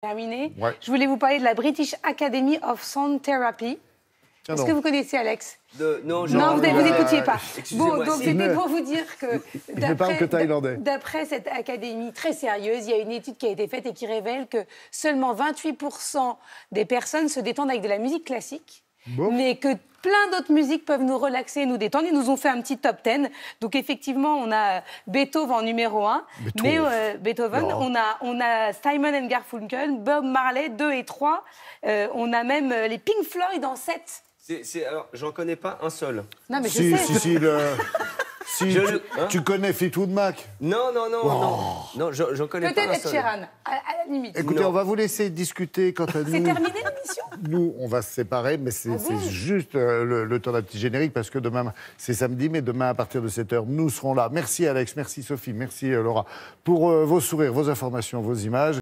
terminé. Je voulais vous parler de la British Academy of Sound Therapy. Est-ce que vous connaissez Alex Non, genre, non, vous n'écoutiez pas. Bon, donc c'était pour vous dire que d'après cette académie très sérieuse, il y a une étude qui a été faite et qui révèle que seulement 28% des personnes se détendent avec de la musique classique mais que plein d'autres musiques peuvent nous relaxer, nous détendre. Ils nous ont fait un petit top 10. Donc effectivement, on a Beethoven en numéro 1, Beethoven. mais euh, Beethoven, on, a, on a Simon and Garfunkel, Bob Marley 2 et 3, euh, on a même euh, les Pink Floyd en 7. alors, j'en connais pas un seul. Non, mais je sais. Si, si, si hein tu, connais Fleetwood Mac Non, non, non, non. Oh. j'en connais pas un seul. Peut-être Sheeran, à, à, la limite. Écoutez, on va vous laisser discuter quant à nous. C'est terminé l'émission nous, on va se séparer, mais c'est ah juste euh, le, temps d'un petit générique parce que demain, c'est samedi, mais demain, à partir de cette heure, nous serons là. Merci Alex, merci Sophie, merci euh, Laura pour euh, vos sourires, vos informations, vos images.